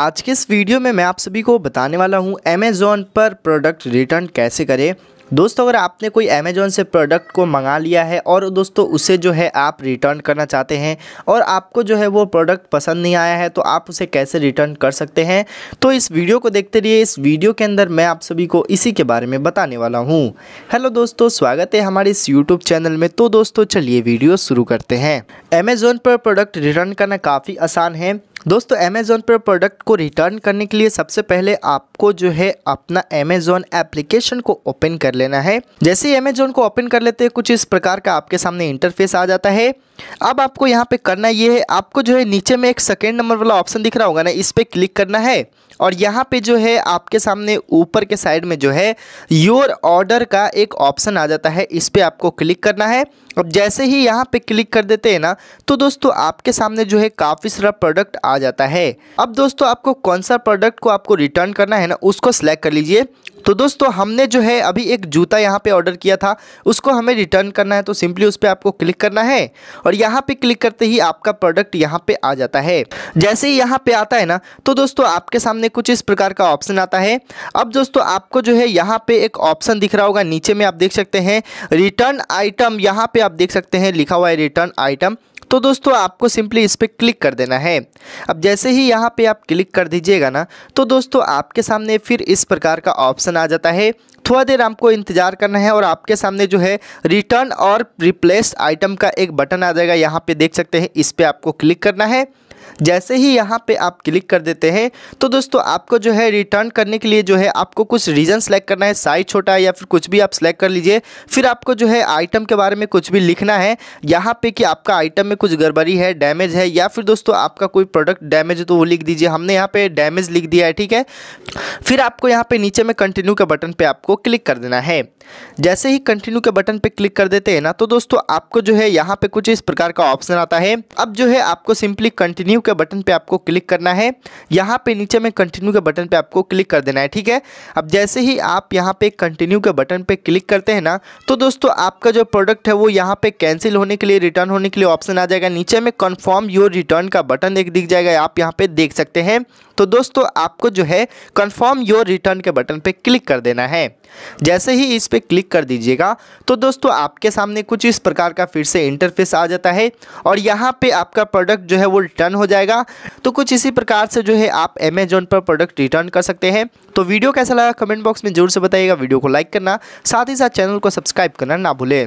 आज के इस वीडियो में मैं आप सभी को बताने वाला हूँ अमेज़ोन पर प्रोडक्ट रिटर्न कैसे करें दोस्तों अगर आपने कोई अमेज़ोन से प्रोडक्ट को मंगा लिया है और दोस्तों उसे जो है आप रिटर्न करना चाहते हैं और आपको जो है वो प्रोडक्ट पसंद नहीं आया है तो आप उसे कैसे रिटर्न कर सकते हैं तो इस वीडियो को देखते रहिए इस वीडियो के अंदर मैं आप सभी को इसी के बारे में बताने वाला हूँ हेलो दोस्तों स्वागत है हमारे इस यूट्यूब चैनल में तो दोस्तों चलिए वीडियो शुरू करते हैं अमेज़ोन पर प्रोडक्ट रिटर्न करना काफ़ी आसान है दोस्तों अमेज़ोन पर प्रोडक्ट को रिटर्न करने के लिए सबसे पहले आपको जो है अपना अमेज़ोन एप्लीकेशन को ओपन कर लेना है जैसे ही अमेज़ोन को ओपन कर लेते हैं कुछ इस प्रकार का आपके सामने इंटरफेस आ जाता है अब आपको यहाँ पे करना ये है आपको जो है नीचे में एक सेकेंड नंबर वाला ऑप्शन दिख रहा होगा ना इस पर क्लिक करना है और यहाँ पे जो है आपके सामने ऊपर के साइड में जो है योर ऑर्डर का एक ऑप्शन आ जाता है इस पर आपको क्लिक करना है अब जैसे ही यहाँ पे क्लिक कर देते हैं ना तो दोस्तों आपके सामने जो है काफ़ी सारा प्रोडक्ट आ जाता है अब दोस्तों आपको कौन सा प्रोडक्ट को आपको रिटर्न करना है ना उसको सिलेक्ट कर लीजिए तो दोस्तों हमने जो है अभी एक जूता यहाँ पे ऑर्डर किया था उसको हमें रिटर्न करना है तो सिंपली उस पर आपको क्लिक करना है और यहाँ पे क्लिक करते ही आपका प्रोडक्ट यहाँ पे आ जाता है जैसे ही यहाँ पे आता है ना तो दोस्तों आपके सामने कुछ इस प्रकार का ऑप्शन आता है अब दोस्तों आपको जो है यहाँ पे एक ऑप्शन दिख रहा होगा नीचे में आप देख सकते हैं रिटर्न आइटम यहाँ पे आप देख सकते हैं लिखा हुआ है रिटर्न आइटम तो दोस्तों आपको सिंपली इस पर क्लिक कर देना है अब जैसे ही यहाँ पे आप क्लिक कर दीजिएगा ना तो दोस्तों आपके सामने फिर इस प्रकार का ऑप्शन आ जाता है थोड़ा देर आपको इंतजार करना है और आपके सामने जो है रिटर्न और रिप्लेस आइटम का एक बटन आ जाएगा यहाँ पे देख सकते हैं इस पर आपको क्लिक करना है जैसे ही यहाँ पे आप क्लिक कर देते हैं तो दोस्तों आपको जो है रिटर्न करने के लिए जो है आपको कुछ रीज़न सेलेक्ट करना है साइज छोटा है या फिर कुछ भी आप सेलेक्ट कर लीजिए फिर आपको जो है आइटम के बारे में कुछ भी लिखना है यहाँ पे कि आपका आइटम में कुछ गड़बड़ी है डैमेज है या फिर दोस्तों आपका कोई प्रोडक्ट डैमेज है तो वो लिख दीजिए हमने यहाँ पे डैमेज लिख दिया है ठीक है फिर आपको यहाँ पे नीचे में कंटिन्यू के बटन पे आपको क्लिक कर देना है जैसे ही कंटिन्यू के बटन पे क्लिक कर देते हैं ना तो दोस्तों आपको जो है यहाँ पे कुछ इस प्रकार का ऑप्शन आता है अब जो है आपको सिंपली कंटिन्यू कंटिन्यू के बटन पे आपको क्लिक करना है यहाँ पे नीचे में कंटिन्यू के बटन पे आपको क्लिक कर देना है ठीक है अब जैसे ही आप यहाँ पे कंटिन्यू के बटन पे क्लिक करते हैं ना तो दोस्तों आपका जो प्रोडक्ट है वो यहाँ पे कैंसिल होने के लिए रिटर्न होने के लिए ऑप्शन आ जाएगा नीचे में कन्फर्म योर रिटर्न का बटन एक दिख जाएगा आप यहाँ पर देख सकते हैं तो दोस्तों आपको जो है कन्फर्म योर रिटर्न के बटन पर क्लिक कर देना है जैसे ही इस पर क्लिक कर दीजिएगा तो दोस्तों आपके सामने कुछ इस प्रकार का फिर से इंटरफेस आ जाता है और यहाँ पर आपका प्रोडक्ट जो है वो रिटर्न हो जाएगा तो कुछ इसी प्रकार से जो है आप अमेजोन पर प्रोडक्ट रिटर्न कर सकते हैं तो वीडियो कैसा लगा कमेंट बॉक्स में जरूर से बताइएगा वीडियो को लाइक करना साथ ही साथ चैनल को सब्सक्राइब करना ना भूलें